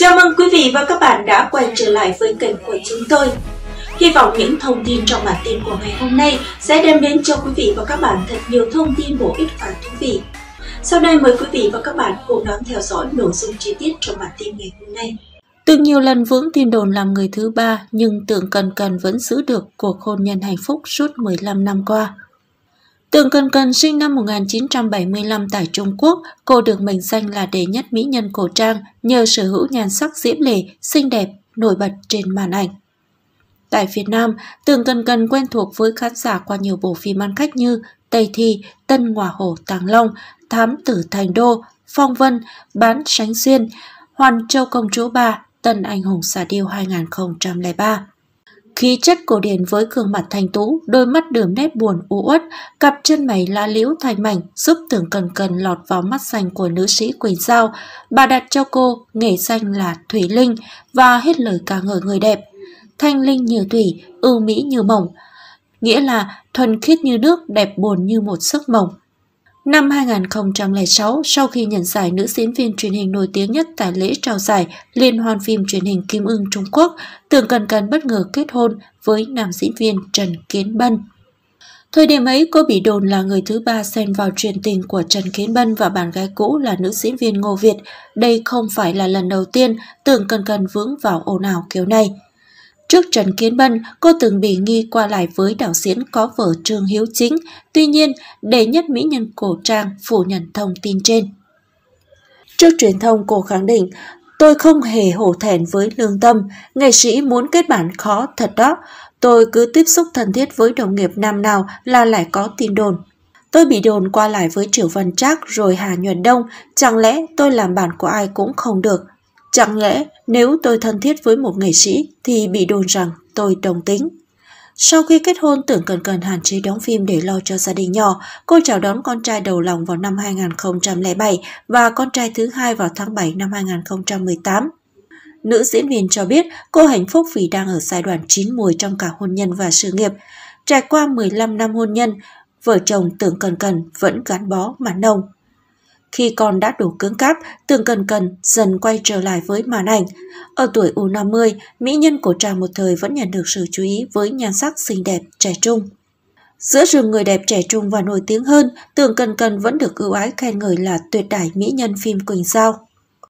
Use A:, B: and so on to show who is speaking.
A: Chào mừng quý vị và các bạn đã quay trở lại với kênh của chúng tôi. Hy vọng những thông tin trong bản tin của ngày hôm nay sẽ đem đến cho quý vị và các bạn thật nhiều thông tin bổ ích và thú vị. Sau đây mời quý vị và các bạn cùng đón theo dõi nội dung chi tiết trong bản tin ngày hôm nay.
B: Từng nhiều lần vướng tin đồn làm người thứ ba, nhưng tượng cần cần vẫn giữ được cuộc hôn nhân hạnh phúc suốt 15 năm qua. Tường Cần Cần sinh năm 1975 tại Trung Quốc, cô được mệnh danh là đệ nhất mỹ nhân cổ trang nhờ sở hữu nhan sắc diễm lệ, xinh đẹp, nổi bật trên màn ảnh. Tại Việt Nam, Tường Cần Cần quen thuộc với khán giả qua nhiều bộ phim ăn khách như Tây Thi, Tân Ngọa Hổ Tàng Long, Thám Tử Thành Đô, Phong Vân, Bán Sánh Xuyên, Hoàn Châu Công Chúa Ba, Tân Anh Hùng Xà Điêu 2003. Khí chất cổ điển với gương mặt thanh tú, đôi mắt đường nét buồn u uất, cặp chân mày lá liễu thành mảnh giúp tưởng cần cần lọt vào mắt xanh của nữ sĩ Quỳnh Giao. Bà đặt cho cô nghề danh là Thủy Linh và hết lời ca ngợi người đẹp. Thanh linh như thủy, ưu mỹ như mộng. Nghĩa là thuần khiết như nước, đẹp buồn như một giấc mộng, Năm 2006, sau khi nhận giải nữ diễn viên truyền hình nổi tiếng nhất tại lễ trao giải Liên hoan phim truyền hình Kim Ưng Trung Quốc, Tường Cần Cần bất ngờ kết hôn với nam diễn viên Trần Kiến Bân. Thời điểm ấy, cô bị đồn là người thứ ba xen vào truyền tình của Trần Kiến Bân và bạn gái cũ là nữ diễn viên Ngô Việt. Đây không phải là lần đầu tiên Tường Cần Cần vướng vào ồn ào kiểu này. Trước Trần Kiến Bân, cô từng bị nghi qua lại với đạo diễn có vợ Trương Hiếu Chính, tuy nhiên, đệ nhất mỹ nhân cổ trang phủ nhận thông tin trên. Trước truyền thông, cô khẳng định, tôi không hề hổ thẹn với lương tâm, nghệ sĩ muốn kết bạn khó thật đó. Tôi cứ tiếp xúc thân thiết với đồng nghiệp nam nào là lại có tin đồn. Tôi bị đồn qua lại với Triệu Văn Trác rồi Hà Nhuận Đông, chẳng lẽ tôi làm bạn của ai cũng không được, Chẳng lẽ nếu tôi thân thiết với một nghệ sĩ thì bị đồn rằng tôi đồng tính? Sau khi kết hôn tưởng cần cần hạn chế đóng phim để lo cho gia đình nhỏ, cô chào đón con trai đầu lòng vào năm 2007 và con trai thứ hai vào tháng 7 năm 2018. Nữ diễn viên cho biết cô hạnh phúc vì đang ở giai đoạn chín mùi trong cả hôn nhân và sự nghiệp. Trải qua 15 năm hôn nhân, vợ chồng tưởng cần cần vẫn gắn bó mà nồng. Khi con đã đủ cứng cáp, Tường Cần Cần dần quay trở lại với màn ảnh. Ở tuổi U50, mỹ nhân của chàng một thời vẫn nhận được sự chú ý với nhan sắc xinh đẹp, trẻ trung. Giữa rừng người đẹp trẻ trung và nổi tiếng hơn, Tường Cần Cần vẫn được ưu ái khen ngợi là tuyệt đại mỹ nhân phim Quỳnh Giao.